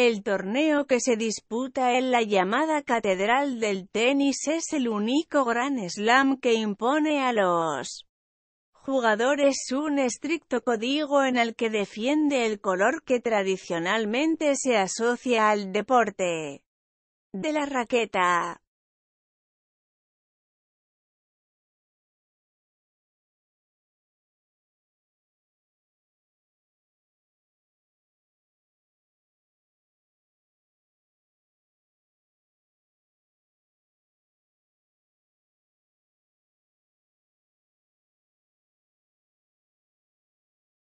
El torneo que se disputa en la llamada Catedral del Tenis es el único gran Slam que impone a los jugadores un estricto código en el que defiende el color que tradicionalmente se asocia al deporte de la raqueta.